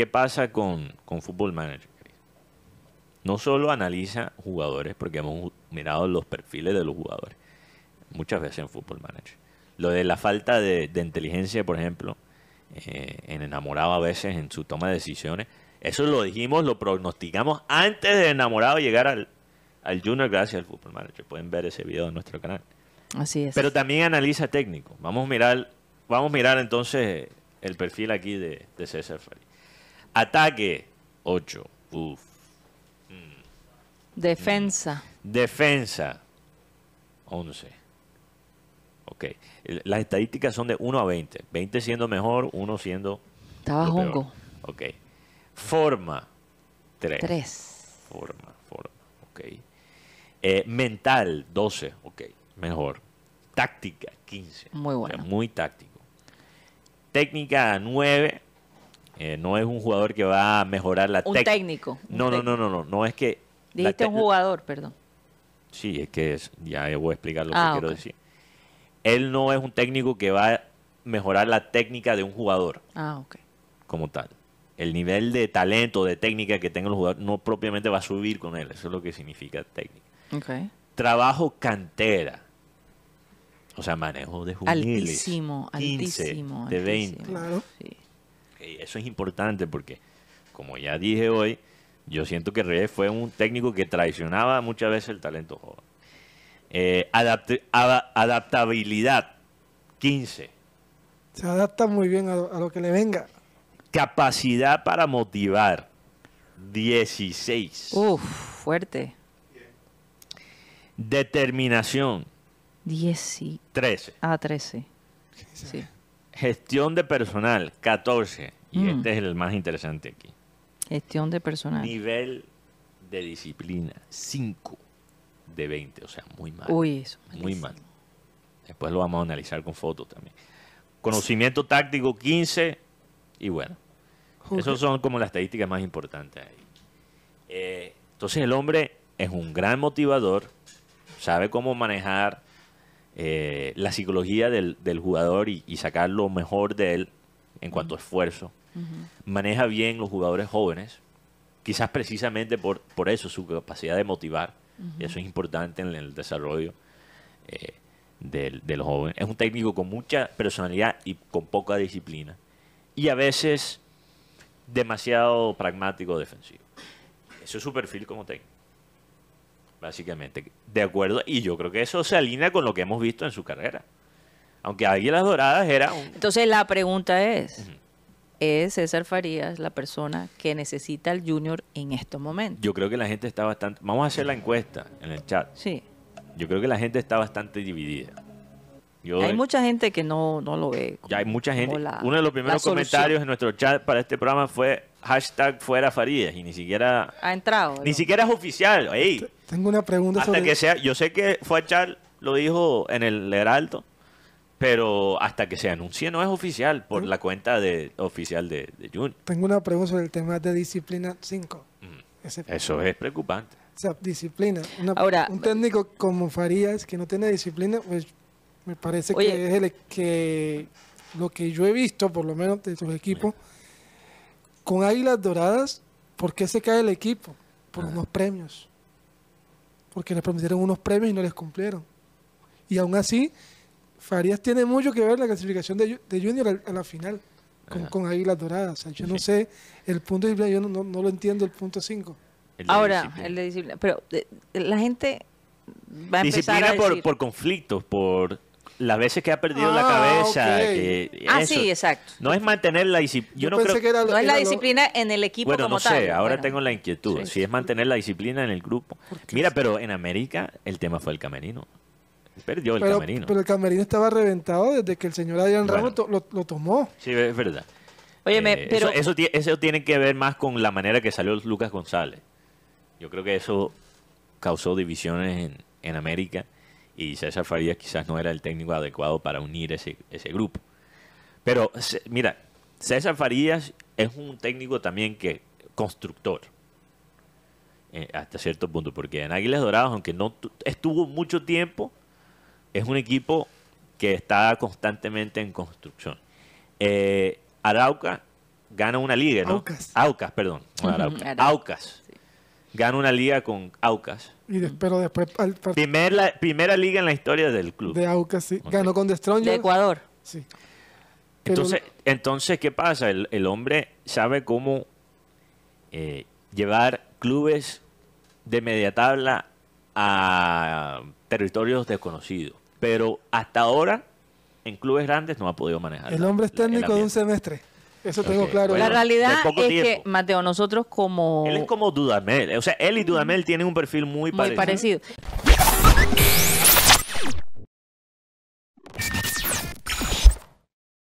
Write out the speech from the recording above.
¿Qué pasa con, con Football Manager? No solo analiza jugadores, porque hemos mirado los perfiles de los jugadores, muchas veces en Football Manager. Lo de la falta de, inteligencia, por ejemplo, eh, en enamorado a veces en su toma de decisiones, eso lo dijimos, lo pronosticamos antes de enamorado llegar al, al Junior gracias al Football Manager. Pueden ver ese video en nuestro canal. Así es. Pero también analiza técnico. Vamos a mirar, vamos a mirar entonces el perfil aquí de, de César Fari. Ataque, 8. Uf. Defensa. Mm. Defensa, 11. Ok. Las estadísticas son de 1 a 20. 20 siendo mejor, 1 siendo. Estaba hongo. Ok. Forma, 3. 3. Forma, forma. Ok. Eh, mental, 12. Ok. Mejor. Táctica, 15. Muy bueno. muy táctico. Técnica, 9. Eh, no es un jugador que va a mejorar la técnica. Un técnico. No, no, no, no, no, no es que... Dijiste un jugador, perdón. Sí, es que es, ya voy a explicar lo que ah, quiero decir. Él no es un técnico que va a mejorar la técnica de un jugador. Ah, ok. Como tal. El nivel de talento, de técnica que tenga el jugador, no propiamente va a subir con él. Eso es lo que significa técnica. Ok. Trabajo cantera. O sea, manejo de juveniles. Altísimo, altísimo. De 20. claro. Sí eso es importante porque, como ya dije hoy, yo siento que Reyes fue un técnico que traicionaba muchas veces el talento joven. Eh, adaptabilidad, 15. Se adapta muy bien a lo, que le venga. Capacidad para motivar, 16. Uf, fuerte. Determinación, 13. Ah, 13. Gestión de personal, 14. Y mm. este es el más interesante aquí. Gestión de personal. Nivel de disciplina 5 de 20, o sea, muy mal. Muy mal. Después lo vamos a analizar con fotos también. Conocimiento táctico 15 y bueno. Esas son como las estadísticas más importantes ahí. Eh, entonces el hombre es un gran motivador, sabe cómo manejar eh, la psicología del, jugador y, y, sacar lo mejor de él en cuanto a esfuerzo. Maneja bien los jugadores jóvenes, quizás precisamente por, eso, su capacidad de motivar. y eso es importante en el desarrollo eh, del de, los jóvenes. Es un técnico con mucha personalidad y con poca disciplina. Y a veces demasiado pragmático defensivo. Eso es su perfil como técnico. Básicamente. De acuerdo. Y yo creo que eso se alinea con lo que hemos visto en su carrera. Aunque Águilas Doradas era un... Entonces la pregunta es, es César Farías la persona que necesita al Junior en estos momentos. Yo creo que la gente está bastante... Vamos a hacer la encuesta en el chat. Sí. Yo creo que la gente está bastante dividida. Yo, hay mucha gente que no, no lo ve. Ya hay mucha gente. Uno de los primeros comentarios en nuestro chat para este programa fue hashtag fuera Farías y ni siquiera... Ha entrado. Ni siquiera es oficial. Ey, Tengo una pregunta hasta que sea... Yo sé que fue a Char, lo dijo en el Heraldo, pero hasta que se anuncie no es oficial por la cuenta de, oficial de, Junior. Tengo una pregunta sobre el tema de disciplina 5. Mm. Eso es preocupante. O sea, disciplina. un técnico como Farías que no tiene disciplina, pues me parece que es el que lo que yo he visto, por lo menos de sus equipos, con Águilas Doradas, ¿por qué se cae el equipo? Por ah. unos premios. Porque les prometieron unos premios y no les cumplieron. Y aún así, Farías tiene mucho que ver la clasificación de, Junior a, la final con, con Águilas Doradas. yo no sé, el punto de yo no, lo entiendo, el punto 5. Ahora, el de disciplina. Pero eh, la gente va a disciplina empezar a por, por conflictos, por las veces que ha perdido la ah, cabeza. ah, sí, exacto. No es mantener la disciplina. no es la disciplina en el equipo. Bueno, no sé, ahora tengo la inquietud. Si es mantener la disciplina en el grupo. Mira, pero en América el tema fue el camerino. Perdió el pero, camerino. Pero el camerino estaba reventado desde que el señor Adrián Ramos lo, tomó. Sí, es verdad. Oye, eh, pero... Eso, eso, tiene que ver más con la manera que salió Lucas González. Yo creo que eso causó divisiones en, América y César Farías quizás no era el técnico adecuado para unir ese, ese grupo. Pero mira, César Farías es un técnico también que constructor eh, hasta cierto punto, porque en Águilas Doradas, aunque no estuvo mucho tiempo, es un equipo que está constantemente en construcción. Eh, Arauca gana una liga, ¿no? Aucas. Aucas, perdón. Aucas. Gana una liga con Aucas. Y pero después... la, primera liga en la historia del club. De Aucas, sí. Ganó con The De Ecuador. Sí. Entonces, entonces, ¿qué pasa? El, hombre sabe cómo eh, llevar clubes de media tabla a territorios desconocidos. Pero hasta ahora, en clubes grandes, no ha podido manejar. El hombre es técnico de un semestre. Eso tengo claro. la realidad es que, Mateo, nosotros como... Él es como Dudamel. O sea, él y Dudamel tienen un perfil muy, muy parecido.